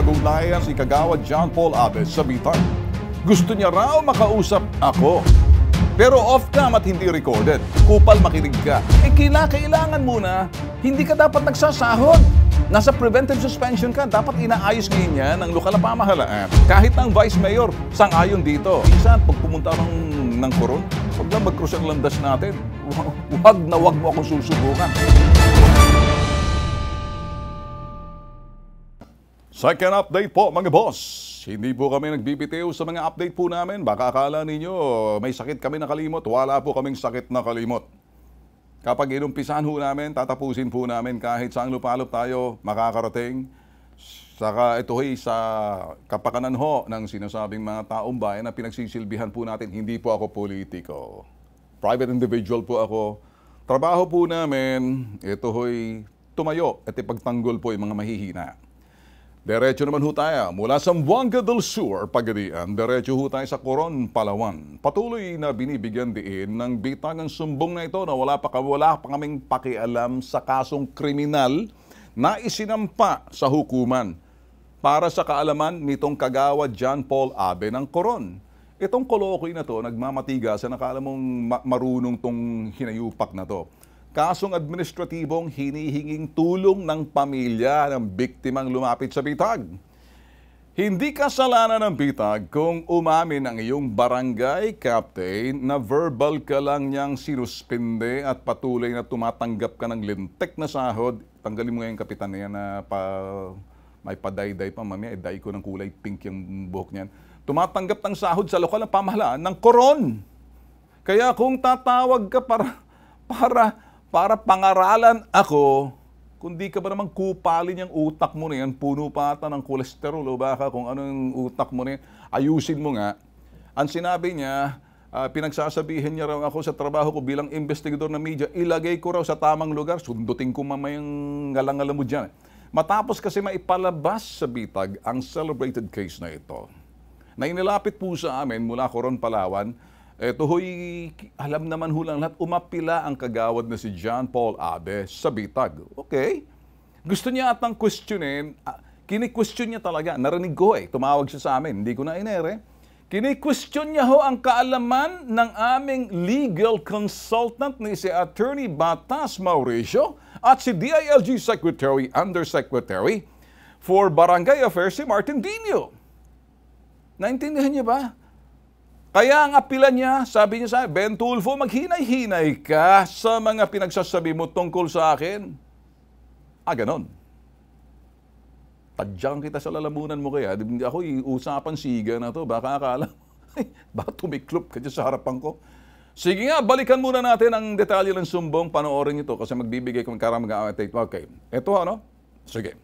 napag-ugnayan si Kagawa John Paul Abes sa Bitar. Gusto niya raw makausap ako. Pero off-cam at hindi recorded. Kupal makinig ka. Eh kila, kailangan muna. Hindi ka dapat nagsasahod. Nasa preventive suspension ka, dapat inaayos niya yan ng lokal na pamahalaan. Kahit ng Vice Mayor, sang-ayon dito. Minsan, pag pumunta ng, ng koron, huwag lang mag-cross ang landas natin. Huwag na huwag mo akong susubukan. Second update po mga boss. Hindi po kami nagbibitiw sa mga update po namin. Baka akala ninyo may sakit kami na kalimot. Wala po kaming sakit na kalimot. Kapag inumpisahan ho namin, tatapusin po namin kahit saang lupalop tayo makakarating. Saka ito ay sa kapakanan ho ng sinasabing mga taong bayan na pinagsisilbihan po natin, hindi po ako politiko. Private individual po ako. Trabaho po namin, ito ho'y tumayo at ipagtanggol po yung mga mahihina. Diretso naman ho tayo mula sa Buanga del Sur, Pagadian. Diretso ho tayo sa Coron, Palawan. Patuloy na binibigyan diin ng bitangang sumbong na ito na wala pa, wala pa kaming pakialam sa kasong kriminal na isinampa sa hukuman para sa kaalaman nitong kagawa John Paul Abe ng Coron. Itong kolokoy na to, nagmamatiga sa nakalamong marunong tong hinayupak na to kasong administratibong hinihinging tulong ng pamilya ng biktimang lumapit sa bitag. Hindi kasalanan ng bitag kung umamin ang iyong barangay captain na verbal ka lang niyang siruspinde at patuloy na tumatanggap ka ng lintek na sahod. Tanggalin mo nga kapitan niya na pa, may padayday pa mamaya, iday ko ng kulay pink yung buhok niyan. Tumatanggap ng sahod sa lokal na pamahalaan ng koron. Kaya kung tatawag ka para, para para pangaralan ako, kundi ka ba naman kupalin yung utak mo na yan, puno pa ata ng kolesterol o baka kung ano yung utak mo na yan, ayusin mo nga. Ang sinabi niya, uh, pinagsasabihin niya raw ako sa trabaho ko bilang investigador na media, ilagay ko raw sa tamang lugar, sundutin ko mamayang ngalangalan mo dyan. Matapos kasi maipalabas sa bitag ang celebrated case na ito, na inilapit po sa amin mula Coron, Palawan, ito ho'y alam naman ho lang lahat, umapila ang kagawad na si John Paul Abe sa bitag. Okay. Gusto niya atang questionin, ah, kini-question niya talaga. Narinig ko eh, tumawag siya sa amin, hindi ko na inere. Kini-question niya ho ang kaalaman ng aming legal consultant ni si Attorney Batas Mauricio at si DILG Secretary, Undersecretary for Barangay Affairs si Martin Dino. Naintindihan niya ba? Kaya ang apilan niya, sabi niya sa Ben Tulfo, maghinay-hinay ka sa mga pinagsasabi mo tungkol sa akin. Ah, ganon. Tadyang kita sa lalamunan mo kaya. Ako, iusapan siga na to. Baka akala mo. Baka tumiklop ka dyan sa harapan ko. Sige nga, balikan muna natin ang detalye ng sumbong. Panoorin ito kasi magbibigay kong karamang update. Okay. Ito ano? Sige.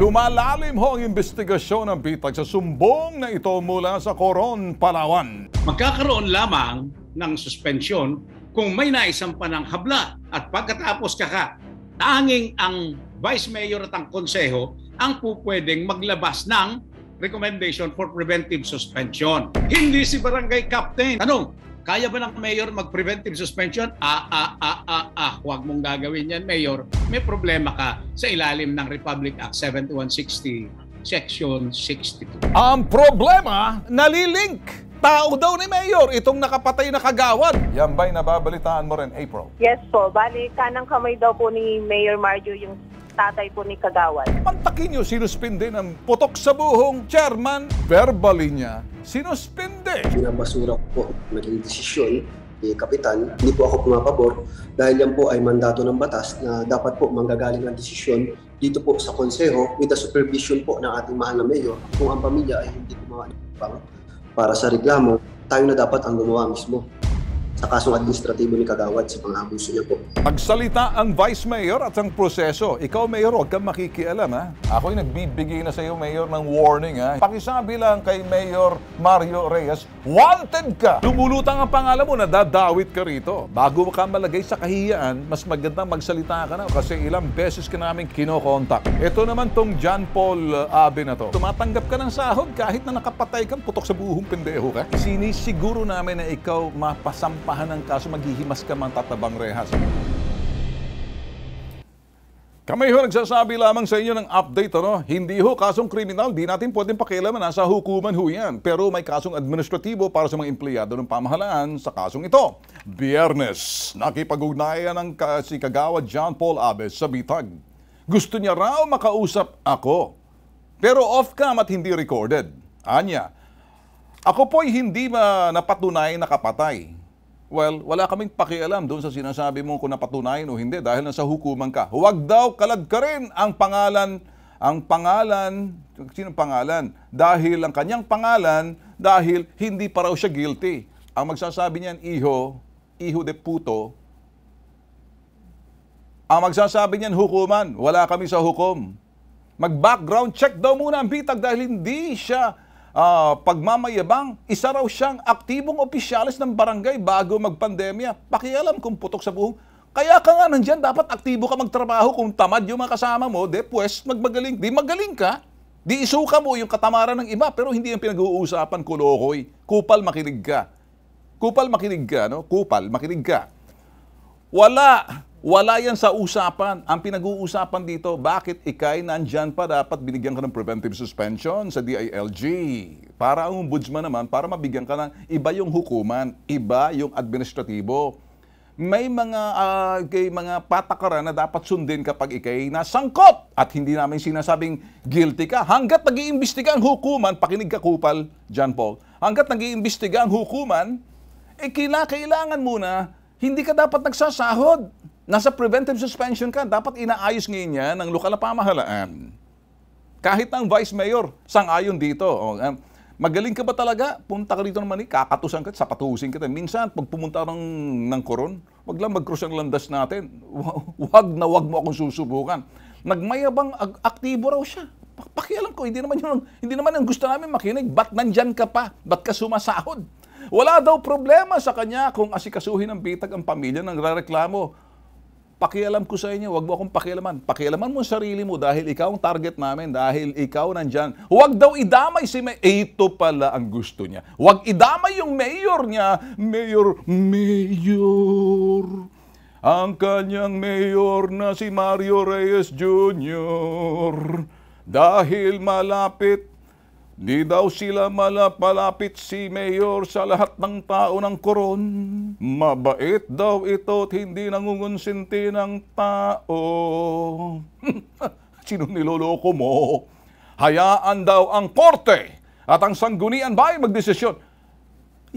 Lumalalim ho ang investigasyon ng bitag sa sumbong na ito mula sa Coron, Palawan. Magkakaroon lamang ng suspensyon kung may naisampa ng habla at pagkatapos kaka, tanging ang Vice Mayor at ang Konseho ang pupwedeng maglabas ng recommendation for preventive suspension. Hindi si Barangay Captain. Tanong, kaya ba ng mayor mag-preventive suspension? Ah, ah, ah, ah, ah. Huwag mong gagawin yan, mayor. May problema ka sa ilalim ng Republic Act 7160, Section 62. Ang problema, nalilink. Tao daw ni Mayor itong nakapatay na kagawad. Yan ba'y nababalitaan mo rin, April? Yes po. Bali, kanang kamay daw po ni Mayor Marjo yung tatay po ni Kagawad. Pantakin niyo, sinuspinde ng putok sa buhong chairman. Verbally niya, sinuspinde. Pinabasura ko po naging desisyon ni Kapitan. Hindi po ako pumapabor dahil yan po ay mandato ng batas na dapat po manggagaling ang desisyon dito po sa konseho with the supervision po ng ating mahal na mayor. Kung ang pamilya ay hindi gumawa ng para sa reklamo, tayo na dapat ang gumawa mismo sa kaso administratibo ni Kagawad sa mga abuso niya po. Pagsalita ang Vice Mayor at ang proseso. Ikaw, Mayor, huwag kang makikialam. Ha? Ako'y nagbibigay na sa iyo, Mayor, ng warning. Ha? Pakisabi lang kay Mayor Mario Reyes, wanted ka! Lumulutang ang pangalan mo na dadawit ka rito. Bago ka malagay sa kahiyaan, mas maganda magsalita ka na kasi ilang beses ka namin kinokontak. Ito naman tong John Paul uh, Abe na to. Tumatanggap ka ng sahod kahit na nakapatay kang putok sa buhong pendeho ka. Sinisiguro namin na ikaw mapasampa kampahan ng kaso, maghihimas ka man tatabang rehas. Kami ho nagsasabi lamang sa inyo ng update, ano? Hindi ho kasong kriminal, di natin pwedeng pakialaman, nasa hukuman ho yan. Pero may kasong administratibo para sa mga empleyado ng pamahalaan sa kasong ito. Biyernes, nakipag-ugnayan ng ka si Kagawa John Paul Abes sa Bitag. Gusto niya raw makausap ako. Pero off-cam at hindi recorded. Anya, ako po'y hindi ma napatunayan na kapatay. Well, wala kaming pakialam doon sa sinasabi mo kung napatunayan o hindi dahil nasa hukuman ka. Huwag daw kalad ka rin ang pangalan, ang pangalan, sino pangalan? Dahil ang kanyang pangalan, dahil hindi pa raw siya guilty. Ang magsasabi niyan, iho, iho de puto, ang magsasabi niyan, hukuman. Wala kami sa hukom. Mag-background check daw muna ang bitag dahil hindi siya uh, pagmamayabang, isa raw siyang aktibong opisyalis ng barangay bago magpandemya. Pakialam kung putok sa buong. Kaya ka nga nandyan, dapat aktibo ka magtrabaho kung tamad yung mga kasama mo, de pues magmagaling. Di magaling ka, di isuka mo yung katamaran ng iba, pero hindi yung pinag-uusapan, kulokoy. Kupal, makinig ka. Kupal, makinig ka, no? Kupal, makinig ka. Wala wala yan sa usapan. Ang pinag-uusapan dito, bakit ikay nandyan pa dapat binigyan ka ng preventive suspension sa DILG? Para ang ombudsman naman, para mabigyan ka ng iba yung hukuman, iba yung administratibo. May mga, uh, kay mga patakaran na dapat sundin kapag ikay nasangkot. At hindi namin sinasabing guilty ka. Hanggat nag-iimbestiga ang hukuman, pakinig ka kupal, John Paul. Hanggat nag-iimbestiga ang hukuman, eh kailangan muna, hindi ka dapat nagsasahod. Nasa preventive suspension ka, dapat inaayos ngayon yan ng lokal na pamahalaan. Kahit ang vice mayor, sangayon dito. Oh, um, magaling ka ba talaga? Punta ka dito naman, eh, kakatusan ka, sapatusin kita. Minsan, pag pumunta ng, ng koron, wag lang mag-cross ang landas natin. wag na wag mo akong susubukan. Nagmayabang ag- aktibo raw siya pakialam ko, hindi naman yun, hindi naman ang gusto namin makinig. Ba't nandyan ka pa? Ba't ka sumasahod? Wala daw problema sa kanya kung asikasuhin ng bitag ang pamilya nang rereklamo pakialam ko sa inyo, huwag mo akong pakialaman. Pakialaman mo sarili mo dahil ikaw ang target namin, dahil ikaw nandyan. Huwag daw idamay si May. Eh, ito pala ang gusto niya. Huwag idamay yung mayor niya. Mayor, mayor. Ang kanyang mayor na si Mario Reyes Jr. Dahil malapit Di daw sila malapalapit si Mayor sa lahat ng tao ng koron. Mabait daw ito at hindi nangungonsinti ng tao. Sino niloloko mo? Hayaan daw ang korte at ang sanggunian ba ay magdesisyon?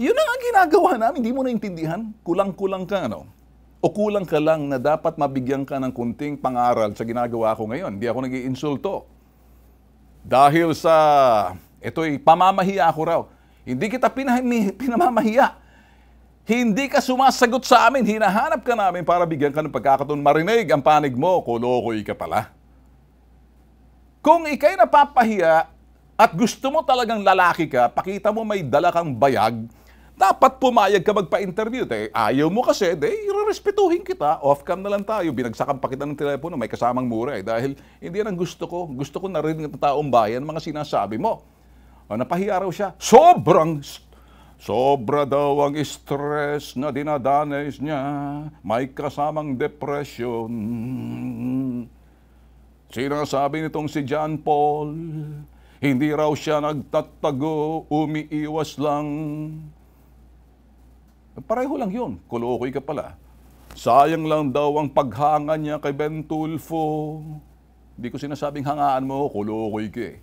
Yun ang ginagawa namin, hindi mo naintindihan. Kulang-kulang ka, ano? O kulang ka lang na dapat mabigyan ka ng kunting pangaral sa ginagawa ko ngayon. Hindi ako nag iinsulto Dahil sa Ito'y pamamahiya ako raw. Hindi kita pinamamahiya. Hindi ka sumasagot sa amin. Hinahanap ka namin para bigyan ka ng pagkakataon. Marinig ang panig mo. Kolokoy ka pala. Kung ikay napapahiya at gusto mo talagang lalaki ka, pakita mo may dala kang bayag, dapat pumayag ka magpa-interview. Eh, ayaw mo kasi, de, irerespetuhin kita. Off-cam na lang tayo. Binagsakan pa kita ng telepono. May kasamang mura eh. Dahil hindi yan ang gusto ko. Gusto ko na rin ng taong bayan mga sinasabi mo. O, napahiya raw siya. Sobrang, sobra daw ang stress na dinadanes niya. May kasamang depression. Sinasabi nitong si John Paul, hindi raw siya nagtatago, umiiwas lang. Pareho lang yun. Kulukoy ka pala. Sayang lang daw ang paghanga niya kay Ben Tulfo. Hindi ko sinasabing hangaan mo, kulukoy ka eh.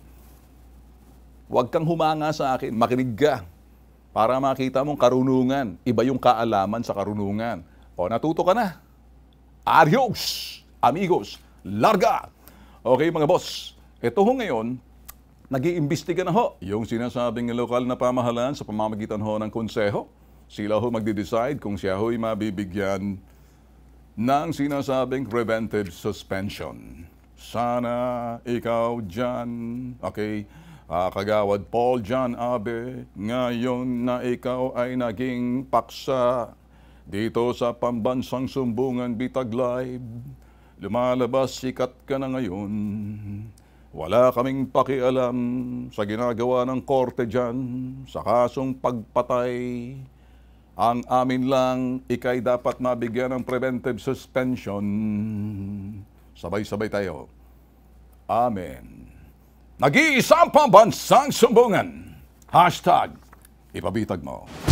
Huwag kang humanga sa akin, makinig ka para makita mong karunungan. Iba yung kaalaman sa karunungan. O, natuto ka na. Adios, amigos. Larga! Okay, mga boss. Ito ho ngayon, nag-iimbestiga na ho yung sinasabing lokal na pamahalaan sa pamamagitan ho ng konseho. Sila ho magde-decide kung siya ho'y mabibigyan ng sinasabing preventive suspension. Sana ikaw dyan. Okay. Ah, kagawad Paul John Abe, ngayon na ikaw ay naging paksa dito sa pambansang sumbungan Bitag Live, lumalabas sikat ka na ngayon. Wala kaming pakialam sa ginagawa ng korte dyan sa kasong pagpatay. Ang amin lang, ikay dapat mabigyan ng preventive suspension. Sabay-sabay tayo. Amen. Nag-iisa ang pambansang sumbungan. Hashtag, ipabitag mo.